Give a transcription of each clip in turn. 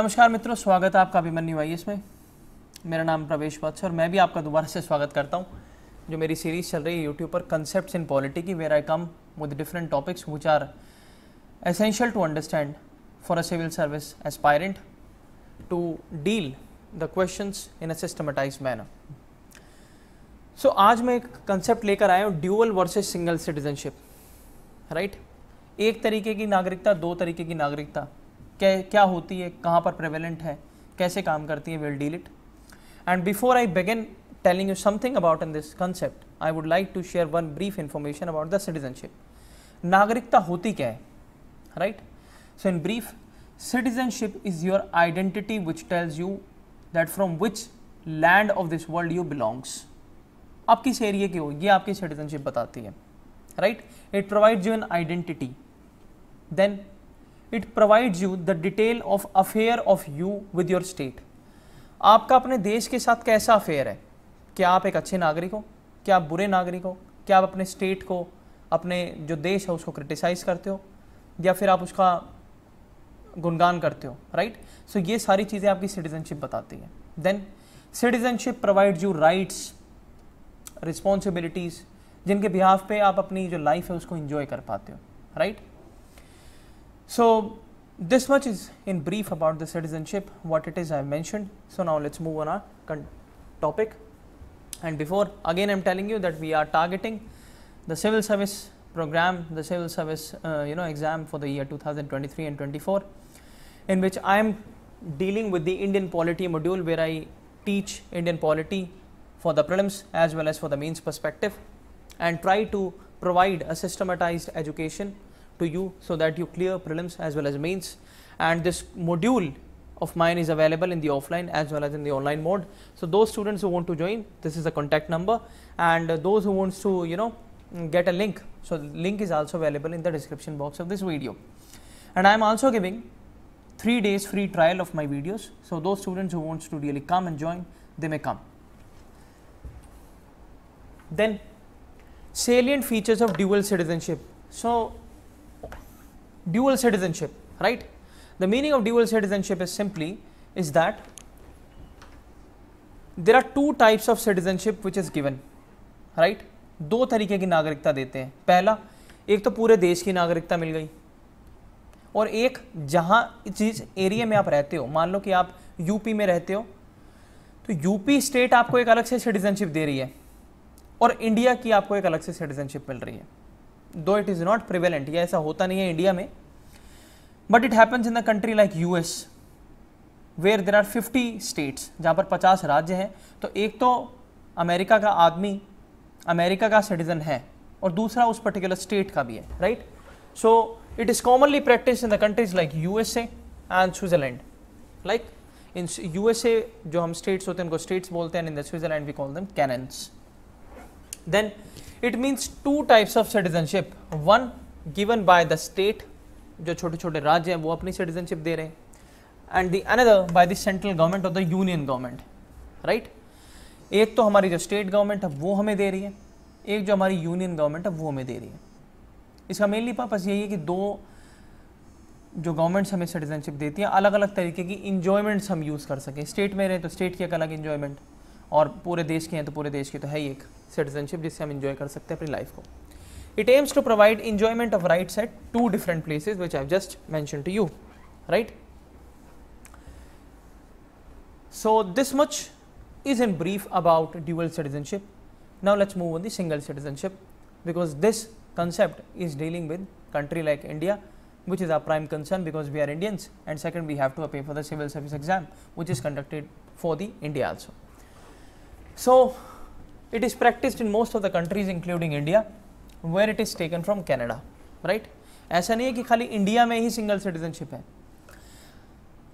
नमस्कार मित्रों स्वागत है आपका अभिमन्यू आई इसमें मेरा नाम प्रवेश वत्स और मैं भी आपका दोबारा से स्वागत करता हूँ जो मेरी सीरीज चल रही है यूट्यूब पर कंसेप्ट इन पॉलिटी की where I come with different topics which are essential to understand for a civil service aspirant to deal the question in a systematize manner so आज मैं एक कंसेप्ट लेकर आया हूँ dual versus single citizenship right एक तरीके की नागरिकता दो तरीके की नागरिकता क्या होती है कहाँ पर प्रेवेलेंट है कैसे काम करती है will deal it and before I begin telling you something about in this concept I would like to share one brief information about the citizenship नागरिकता होती क्या है right so in brief citizenship is your identity which tells you that from which land of this world you belongs आप किस एरिए के हो ये आपकी सिटीजनशिप बताती है right it provides you an identity then it provides you the detail of affair of you with your state आपका अपने देश के साथ कैसा अफेयर है क्या आप एक अच्छे नागरिक हो क्या आप बुरे नागरिक हो क्या आप अपने स्टेट को अपने जो देश है उसको क्रिटिसाइज़ करते हो या फिर आप उसका गुणगान करते हो राइट सो so, ये सारी चीज़ें आपकी सिटीजनशिप बताती है then citizenship provide you rights responsibilities जिनके बिहाफ पे आप अपनी जो लाइफ है उसको इन्जॉय कर पाते हो right right? So, this much is in brief about the citizenship, what it is I have mentioned. So, now let us move on our topic and before again I am telling you that we are targeting the civil service program, the civil service uh, you know exam for the year 2023 and 24 in which I am dealing with the Indian polity module where I teach Indian polity for the prelims as well as for the means perspective and try to provide a systematized education to you so that you clear prelims as well as mains and this module of mine is available in the offline as well as in the online mode. So, those students who want to join this is the contact number and uh, those who wants to you know get a link. So, link is also available in the description box of this video and I am also giving 3 days free trial of my videos. So, those students who wants to really come and join they may come. Then salient features of dual citizenship. So, dual citizenship right the meaning of dual citizenship is simply is that there are two types of citizenship which is given right दो तरीके की नागरिकता देते हैं पहला एक तो पूरे देश की नागरिकता मिल गई और एक जहां जिस एरिया में आप रहते हो मान लो कि आप यूपी में रहते हो तो यूपी स्टेट आपको एक अलग से सिटीजनशिप दे रही है और इंडिया की आपको एक अलग से सिटीजनशिप मिल रही है दो इट इज़ नॉट प्रिवेलेंट या ऐसा होता नहीं है इंडिया में but it happens in the country like US where there are fifty states जहाँ पर पचास राज्य हैं तो एक तो अमेरिका का आदमी अमेरिका का सिटीजन है और दूसरा उस पर्टिकुलर स्टेट का भी है right so it is commonly practice in the countries like USA and Switzerland like in USA जो हम स्टेट्स होते हैं उनको स्टेट्स बोलते हैं in the Switzerland we call them cantons then it means two types of citizenship one given by the state जो छोटे छोटे राज्य हैं वो अपनी सिटीजनशिप दे रहे हैं and the another by the central government और द यूनियन गवर्नमेंट राइट एक तो हमारी जो स्टेट गवर्नमेंट है वो हमें दे रही है एक जो हमारी यूनियन गवर्नमेंट है वो हमें दे रही है इसका मेनली पर्पज़ यही है कि दो जो गवर्नमेंट्स हमें सिटीजनशिप देती हैं अलग अलग तरीके की इन्जॉयमेंट्स हम यूज़ कर सकें स्टेट में रहें तो स्टेट की एक अलग इन्जॉयमेंट और पूरे देश के हैं तो पूरे देश की तो है ही एक सिटीजनशिप जिससे हम इंजॉय कर सकते हैं अपनी लाइफ को it aims to provide enjoyment of rights at two different places which I just mention to you right so this much is in brief about dual citizenship now let's move on single citizenship because this concept is dealing with country like India which is our prime concern because we are Indians and second we have to appear for the civil service exam which is conducted for the India also So, it is practiced in most of the countries including India where it is taken from Canada, right? ऐसा नहीं है कि खाली India में ही single citizenship है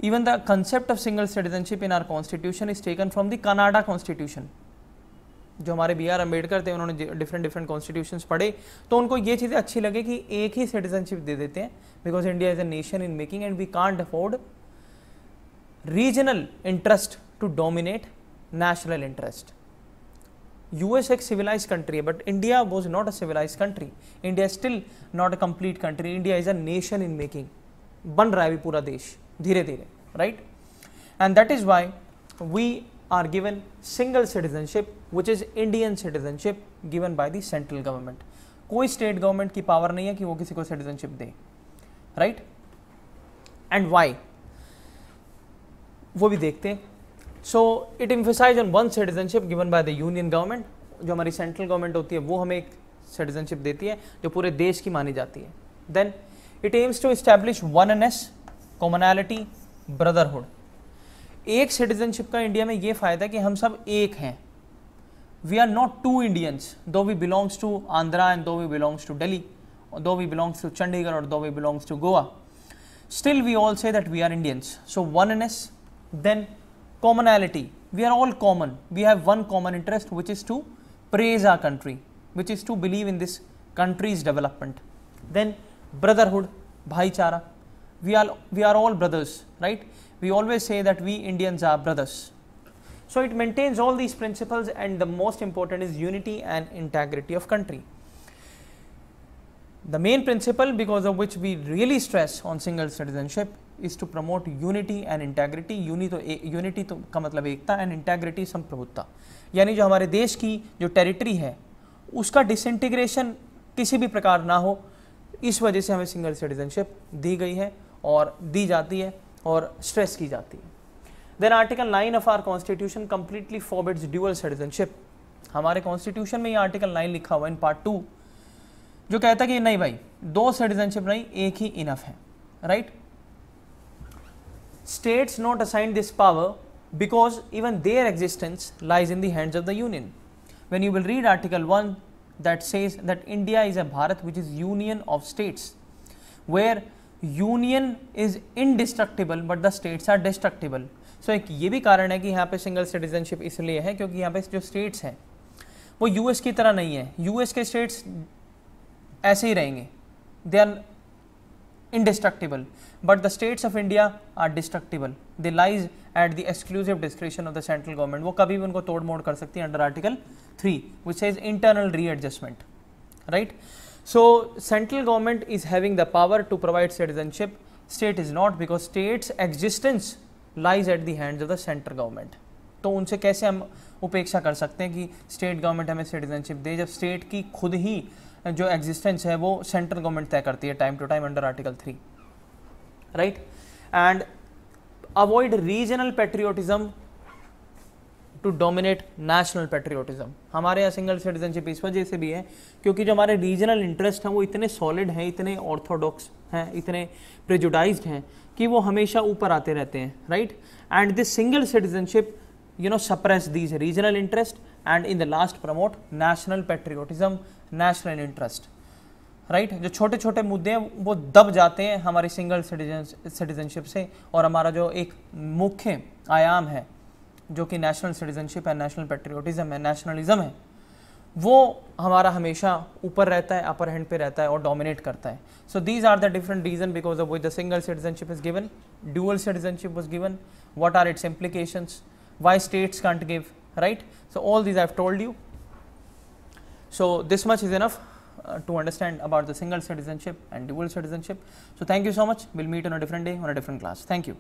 even the concept of single citizenship in our constitution is taken from the Kannada constitution जो हमारे बी आर अम्बेडकर थे उन्होंने डिफरेंट डिफरेंट कॉन्स्टिट्यूशन पढ़े तो उनको ये चीज़ें अच्छी लगे कि एक ही सिटीजनशिप दे देते हैं because India is a nation in making and we can't afford regional interest to dominate national interest US एक सिविलाइज कंट्री है but India was not a civilise country India still not a complete country India is a nation in making बन रहा है अभी पूरा देश धीरे धीरे right and that is why we are given single citizenship which is Indian citizenship given by the central government कोई state government की पावर नहीं है कि वो किसी को सिटीजनशिप दे राइट एंड वाई वो भी देखते हैं so it emphasises on one citizenship given by the union government जो हमारी सेंट्रल गवर्नमेंट होती है वो हमें एक सिटीजनशिप देती है जो पूरे देश की मानी जाती है then it aims to establish as commonality brotherhood एक सिटीजनशिप का इंडिया में ये फायदा है कि हम सब एक हैं we are not two Indians though we belongs to Andhra and though we belongs to Delhi though we belongs to Chandigarh और though we belongs to Goa all say that we are Indians so one and as then commonality. We are all common. We have one common interest which is to praise our country, which is to believe in this country's development. Then brotherhood, bhaichara. We are, we are all brothers, right? We always say that we Indians are brothers. So it maintains all these principles and the most important is unity and integrity of country. The main principle because of which we really stress on single citizenship is to promote unity and integrity यूनि तो unity तो का मतलब एकता and integrity संप्रभुता यानी जो हमारे देश की जो टेरिटरी है उसका डिसइंटीग्रेशन किसी भी प्रकार ना हो इस वजह से हमें सिंगल सिटीजनशिप दी गई है और दी जाती है और स्ट्रेस की जाती है then article nine of our constitution completely forbids dual citizenship हमारे कॉन्स्टिट्यूशन में ये आर्टिकल नाइन लिखा हुआ इन पार्ट टू जो कहता है कि नहीं भाई दो सिटीजनशिप नहीं एक ही इनफ है right right? states not assigned this power because even their existence lies in the hands of the union when you will read article 1 that says that india is a bharat which is union of states where union is indestructible but the states are destructible so ek ye bhi karan hai ki yahan pe single citizenship isliye hai kyunki yahan pe jo states hain wo us ki tarah nahi hai us ke states aise hi rahenge they are indestructible but the states of India are destructible. They lies at the exclusive discretion of the central government. wo kabhi bhi unko tod mod kar sakti under article 3 which says internal readjustment right. So central government is having the power to provide citizenship state is not because state's existence lies at the hands of the central government. तो उनसे कैसे हम उपेक्षा कर सकते हैं कि state government हमें सिटीजनशिप दे जब स्टेट की खुद ही जो एग्जिस्टेंस है वो सेंट्रल गवर्नमेंट तय करती है time to time under article three right and avoid regional patriotism to dominate national patriotism हमारे यहाँ सिंगल सिटीजनशिप इस वजह से भी है क्योंकि जो हमारे रीजनल इंटरेस्ट हैं वो इतने सॉलिड हैं इतने ऑर्थोडॉक्स हैं इतने प्रिजुडाइज हैं कि वो हमेशा ऊपर आते रहते हैं right and this single citizenship you know suppress these regional interest and in the last promote national patriotism national interest right right? जो छोटे छोटे मुद्दे हैं वो दब जाते हैं हमारी सिंगल सिटीजन सिटीजनशिप से और हमारा जो एक मुख्य आयाम है जो कि नेशनल सिटीजनशिप है नेशनल पेट्रियोटिज्म है नेशनलिज्म है वो हमारा हमेशा ऊपर रहता है अपर हैंड पे रहता है और डोमिनेट करता है so these are the different reason because of which the single citizenship is given dual citizenship was given what are its implication why states can't give right. So, all these I have told you. So, this much is enough uh, to understand about the single citizenship and dual citizenship. So, thank you so much. We will meet on a different day on a different class. Thank you.